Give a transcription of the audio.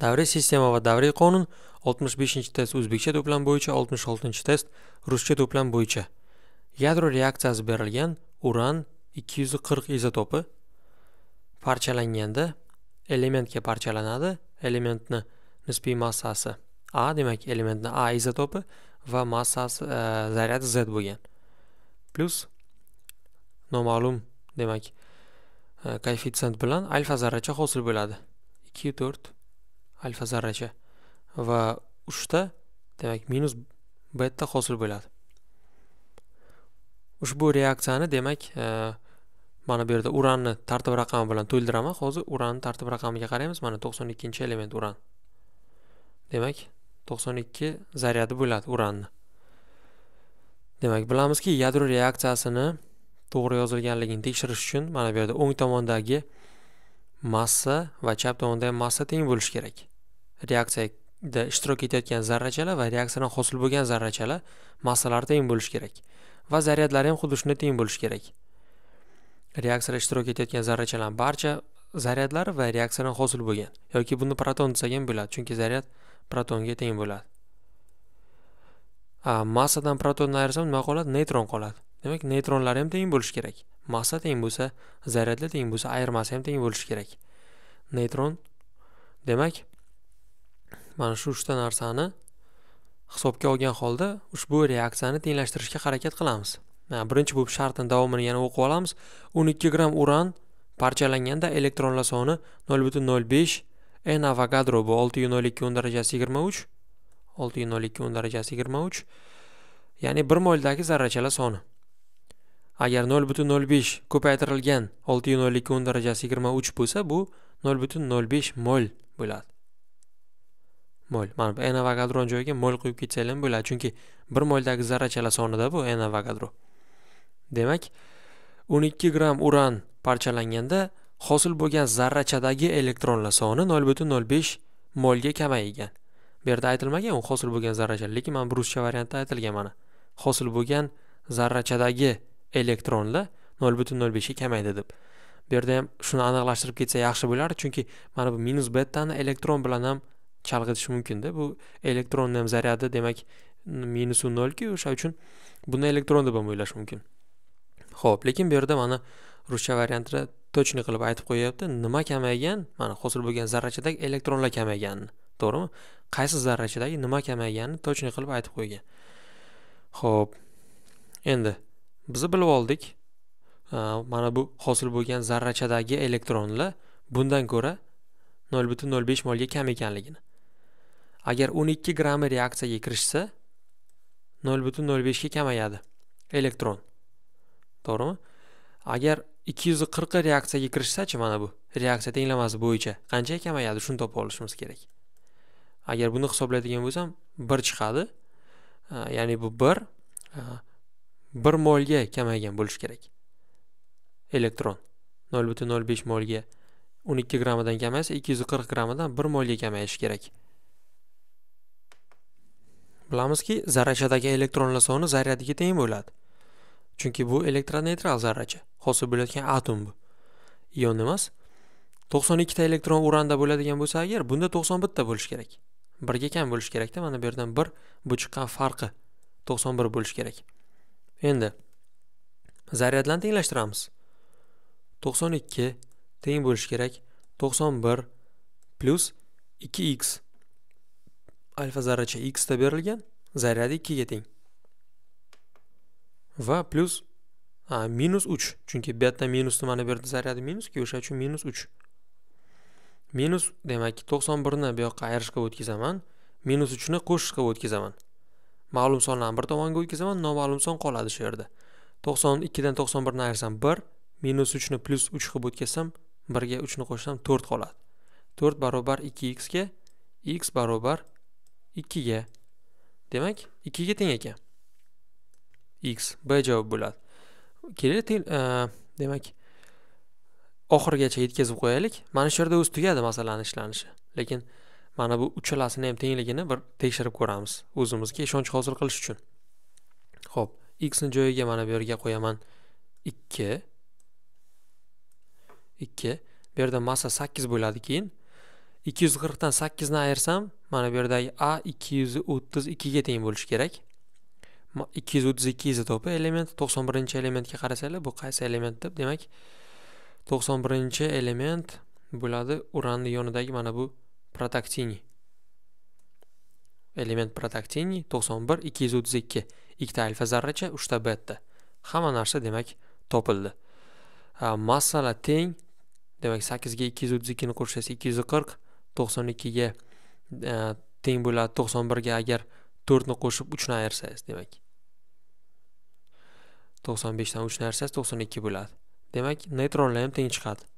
davriy sistema va davriy qonun 65 test o'zbekcha to'plam bo'yicha 66 test ruscha to'plam bo'yicha yadro reaksiyasi berilgan uran 240 izotopi parchalanganda elementga parchalanadi elementni nisbiy massasi a demak elementni a izotopi va massasi e, zaryadi z bo'lgan plyus noma'lum demak e, koeffitsient bilan alfa zarracha hosil bo'ladi 2 4 alfa zarracha va uchta demak minus beta hosil bo'ladi ushbu reaksiyani demak mana bu yerda uranni tartib raqami bilan to'ldiraman hozir uranni tartib raqamiga qaraymiz mana to'qson ikkinchi element uran demak to'qson ikki zaryadi bo'ladi uranni demak bilamizki yadro reaksiyasini to'g'ri yozilganligini tekshirish uchun mana bu yerda o'ng tomondagi massa va chap tomondagi massa teng bo'lishi kerak reaksiyada ishtirok etayotgan zarrachalar va reaksiyadan hosil bo'lgan zarrachalar massalari teng bo'lishi kerak va zaryadlari ham xuddi shunday teng bo'lishi kerak reaksiyada ishtirok etayotgan zarrachalarni barcha zaryadlari va reaksiyadan hosil bo'lgan yoki buni proton desak ham bo'ladi chunki zaryad protonga teng bo'ladi massadan protonni ayirsam nima qoladi neytron qoladi demak neytronlar ham teng bo'lishi kerak massa teng bo'lsa zaryadlar teng bo'lsa ayirmasi ham teng bo'lishi kerak neytron demak mana shu uchta narsani hisobga olgan holda ushbu reaksiyani tenglashtirishga harakat qilamiz birinchi bo'lib shartni davomini yana o'qib olamiz 12 gramm uran parchalanganda elektronlar soni 0.05 n avogadro bu o'n darajasi 23 o'n darajasi 23 ya'ni 1 moldagi zarrachalar soni agar 0.05 ko'paytirilgan o'n darajasi 23 bo'lsa bu 0.05 mol bo'ladi mo'l mana bu n avogadroni joyiga mo'l qo'yib ketsak ham bo'ladi chunki bir mo'ldagi zarrachalar sonida bu n avogadro demak 12 gramm uran parchalanganda hosil bo'lgan zarrachadagi elektronlar soni 0.05 molga kamaygan bu yerda aytilmagan u hosil bo'lgan zarracha lekin mana bu ruscha variantda aytilgan mana hosil bo'lgan zarrachadagi elektronlar 0.05 ga kamaydi deb bu yerda ham shuni aniqlashtirib ketsa yaxshi bo'lardi chunki mana bu minus betani elektron bilan ham chalg'itishi mumkinda bu elektronni ham zaryadi demak minusi nolku o'sha uchun buni elektron deb ham o'ylash mumkin ho'p lekin bu yerda mana ruscha variantida точный qilib aytib qo'yyapti nima kamaygan mana hosil bo'lgan zarrachadagi elektronlar kamayganini to'g'rimi qaysi zarrachadagi nima kamayganini точный qilib aytib qo'ygan ho'p endi biz bilib oldik mana bu hosil bo'lgan zarrachadagi elektronlar bundan ko'ra 0.05 molga kam ekanligini agar 12 grammi reaksiyaga kirishsa 0.05 ga kamayadi elektron to'g'rimi agar 240 ga reaksiyaga kirishsachi mana bu reaksiya tenglamasi bo'yicha qancha kamayadi shuni topib olishimiz kerak agar buni hisoblaydigan bo'lsam 1 chiqadi ya'ni bu 1 1 molga kamaygan bo'lishi kerak elektron 0.05 molga 12 grammidan kamaysa 240 grammidan 1 molga kamayishi kerak bilamizki zarrachadagi elektronlar soni zaryadiga teng bo'ladi chunki bu elektroneytral zarracha hosil bo'layotgan atom bu ion emas 92 ta elektron uranda bo'ladigan bo'lsa agar bunda 91 ta bo'lishi kerak birga kam bo'lishi kerakda mana bu yerdan 1 bu chiqqan farqi 91 bo'lishi kerak endi zaryadlarni tenglashtiramiz 92 teng bo'lishi kerak 91 plyus 2x alfa zarracha x da berilgan zaryadi 2 ga teng va plus a, minus 3 chunki beta yerda minus nimani berdi zaryadi minusku o'sha uchun minus 3 minus demak 91 ni bu yoqqa ayirish qilib o'tkazaman minus 3 ni qo'shish qilib o'tkazaman ma'lum sonlarni bir tomonga o'tkazaman noma'lum son qoladi shu yerda 92 dan 91 ni ayirsam 1 minus 3 ni plus 3 qilib o'tkazsam 1 ga 3 ni qo'shsam 4 qoladi 4 barobar 2 x ga x barobar 2 ga. demak 2 ga teng ekan x b javob bo'ladi keling e, demak oxirigacha yetkazib qo'yaylik mana shu yerda o'z tugadi masalan ishlanishi lekin mana bu uchalasini ham tengligini bir tekshirib ko'ramiz o'zimizga ishonch hosil qilish uchun Xo'p, x ni joyiga mana bu yerga qo'yaman 2 2 bu yerda massa 8 bo'ladi keyin ikki yuz qirqdan sakkizni ayirsam mana bu yerdagi a ikki yuz o'ttiz ikkiga teng bo'lishi kerak ikki yuz o'ttiz ikki izotopi element to'qson birinchi elementga qarasanglar bu qaysi element deb demak to'qson birinchi element bo'ladi uranni yonidagi mana bu protaktiniy. element protaktiniy to'qson bir ikki yuz o'ttiz ikki ikkita alfa zarracha uchta betta hamma narsa demak topildi massalar teng demak sakkizga ikki yuz o'ttiz ikkini qo'shsangiz ikki yuz qirq to'qson ikkiga e, teng bo'ladi to'qson birga agar to'rtni qo'shib uchni ayirsangiz demak to'qson beshdan uchni ayirsangiz to'qson ikki bo'ladi demak neytronlar ham teng chiqadi